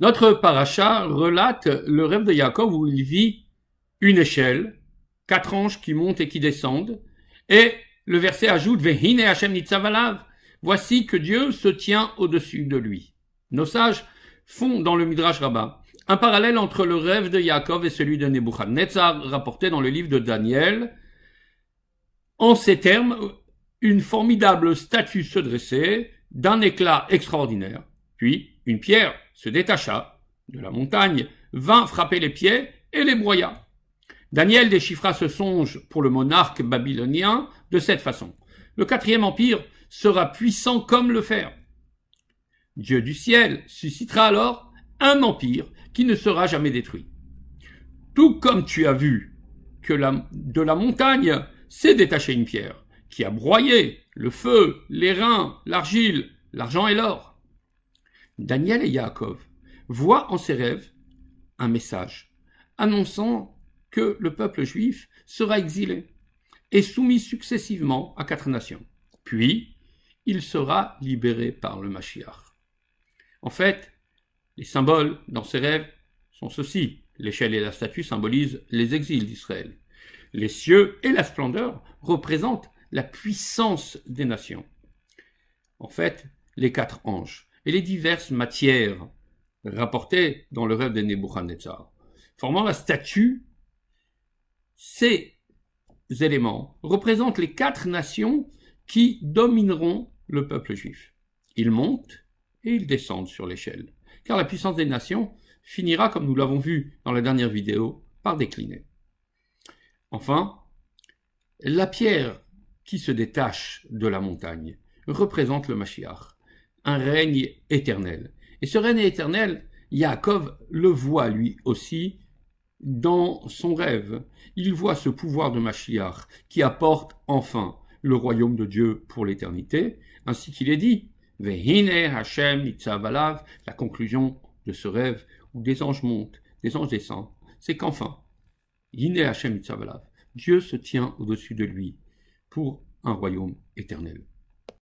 Notre paracha relate le rêve de Jacob où il vit une échelle, quatre anges qui montent et qui descendent, et le verset ajoute Vehine Hashem Nitzavalav, voici que Dieu se tient au-dessus de lui. Nos sages font dans le Midrash Rabbah un parallèle entre le rêve de Yaakov et celui de Nebuchadnezzar rapporté dans le livre de Daniel. En ces termes, une formidable statue se dressait d'un éclat extraordinaire, puis une pierre se détacha de la montagne, vint frapper les pieds et les broya. Daniel déchiffra ce songe pour le monarque babylonien de cette façon. Le quatrième empire sera puissant comme le fer. Dieu du ciel suscitera alors un empire qui ne sera jamais détruit. Tout comme tu as vu que de la montagne s'est détachée une pierre, qui a broyé le feu, les reins, l'argile, l'argent et l'or. Daniel et Yaakov voient en ses rêves un message annonçant que le peuple juif sera exilé et soumis successivement à quatre nations. Puis, il sera libéré par le Mashiach. En fait, les symboles dans ses rêves sont ceux-ci. L'échelle et la statue symbolisent les exils d'Israël. Les cieux et la splendeur représentent la puissance des nations. En fait, les quatre anges et les diverses matières rapportées dans le rêve de Nebuchadnezzar, formant la statue. Ces éléments représentent les quatre nations qui domineront le peuple juif. Ils montent et ils descendent sur l'échelle, car la puissance des nations finira, comme nous l'avons vu dans la dernière vidéo, par décliner. Enfin, la pierre qui se détache de la montagne représente le Mashiach, un règne éternel. Et ce règne éternel, Yaakov le voit lui aussi dans son rêve. Il voit ce pouvoir de Mashiach qui apporte enfin le royaume de Dieu pour l'éternité, ainsi qu'il est dit. Vehine Hashem Itzavalav, la conclusion de ce rêve où des anges montent, des anges descendent, c'est qu'enfin, Hashem Dieu se tient au-dessus de lui pour un royaume éternel.